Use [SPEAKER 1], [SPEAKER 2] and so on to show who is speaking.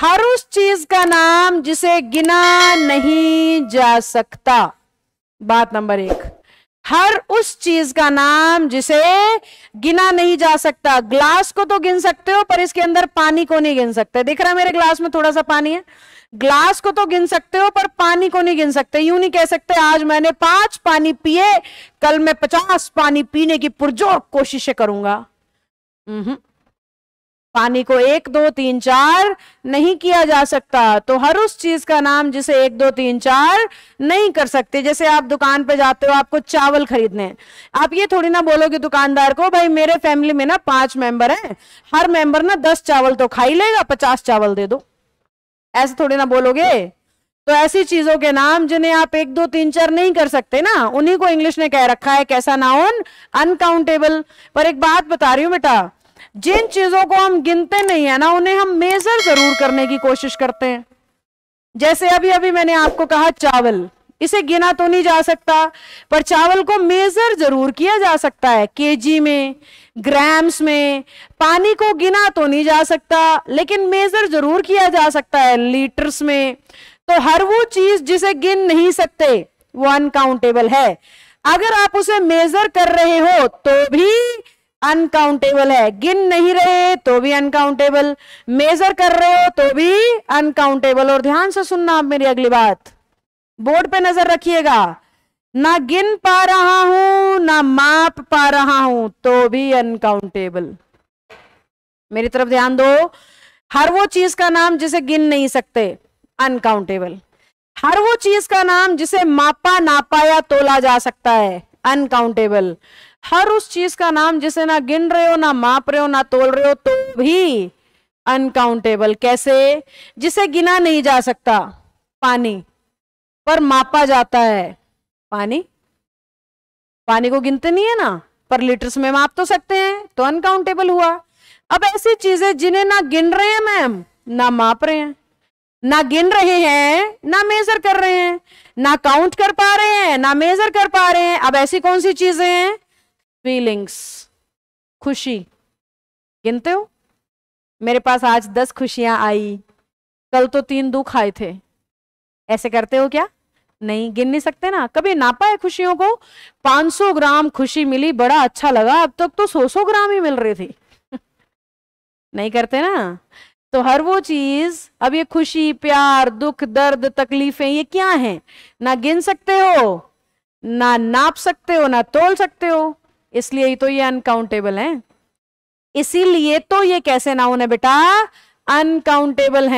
[SPEAKER 1] हर उस चीज का नाम जिसे गिना नहीं जा सकता बात नंबर एक हर उस चीज का नाम जिसे गिना नहीं जा सकता ग्लास को तो गिन सकते हो पर इसके अंदर पानी को नहीं गिन सकते देख रहा मेरे ग्लास में थोड़ा सा पानी है ग्लास को तो गिन सकते हो पर पानी को नहीं गिन सकते यूं नहीं कह सकते आज मैंने पांच पानी पिए कल मैं पचास पानी पीने की पुरजोर कोशिशें करूंगा हम्म पानी को एक दो तीन चार नहीं किया जा सकता तो हर उस चीज का नाम जिसे एक दो तीन चार नहीं कर सकते जैसे आप दुकान पे जाते हो आपको चावल खरीदने आप ये थोड़ी ना बोलोगे दुकानदार को भाई मेरे फैमिली में ना पांच मेंबर हैं हर मेंबर ना दस चावल तो खा ही लेगा पचास चावल दे दो ऐसे थोड़ी ना बोलोगे तो ऐसी चीजों के नाम जिन्हें आप एक दो तीन चार नहीं कर सकते ना उन्हीं को इंग्लिश ने कह रखा है कैसा नाउन अनकाउंटेबल पर एक बात बता रही हूं बेटा जिन चीजों को हम गिनते नहीं है ना उन्हें हम मेजर जरूर करने की कोशिश करते हैं जैसे अभी अभी मैंने आपको कहा चावल इसे गिना तो नहीं जा सकता पर चावल को मेजर जरूर किया जा सकता है केजी में ग्राम्स में पानी को गिना तो नहीं जा सकता लेकिन मेजर जरूर किया जा सकता है लीटर्स में तो हर वो चीज जिसे गिन नहीं सकते वो अनकाउंटेबल है अगर आप उसे मेजर कर रहे हो तो भी अनकाउंटेबल है गिन नहीं रहे तो भी अनकाउंटेबल मेजर कर रहे हो तो भी अनकाउंटेबल और ध्यान से सुनना आप मेरी अगली बात बोर्ड पे नजर रखिएगा ना गिन पा रहा हूं ना माप पा रहा हूं तो भी अनकाउंटेबल मेरी तरफ ध्यान दो हर वो चीज का नाम जिसे गिन नहीं सकते अनकाउंटेबल हर वो चीज का नाम जिसे मापा नापाया तोला जा सकता है अनकाउंटेबल हर उस चीज का नाम जिसे ना गिन रहे हो ना माप रहे हो ना तोल रहे हो तो भी अनकाउंटेबल कैसे जिसे गिना नहीं जा सकता पानी पर मापा जाता है पानी पानी को गिनते नहीं है ना पर लीटर्स में माप तो सकते हैं तो अनकाउंटेबल हुआ अब ऐसी चीजें जिन्हें ना गिन रहे हैं मैम ना माप रहे हैं ना गिन रहे हैं ना मेजर कर रहे हैं ना काउंट कर पा रहे हैं ना मेजर कर पा रहे हैं अब ऐसी कौन सी चीजें हैं फीलिंग्स खुशी गिनते हो मेरे पास आज दस खुशियां आई कल तो तीन दुख आए थे ऐसे करते हो क्या नहीं गिन नहीं सकते ना कभी नापा है खुशियों को 500 ग्राम खुशी मिली बड़ा अच्छा लगा अब तक तो 100 ग्राम ही मिल रही थी नहीं करते ना तो हर वो चीज अब ये खुशी प्यार दुख दर्द तकलीफें ये क्या हैं ना गिन सकते हो ना नाप सकते हो ना तोल सकते हो इसलिए ही तो ये अनकाउंटेबल हैं इसीलिए तो ये कैसे नाउन है बेटा अनकाउंटेबल है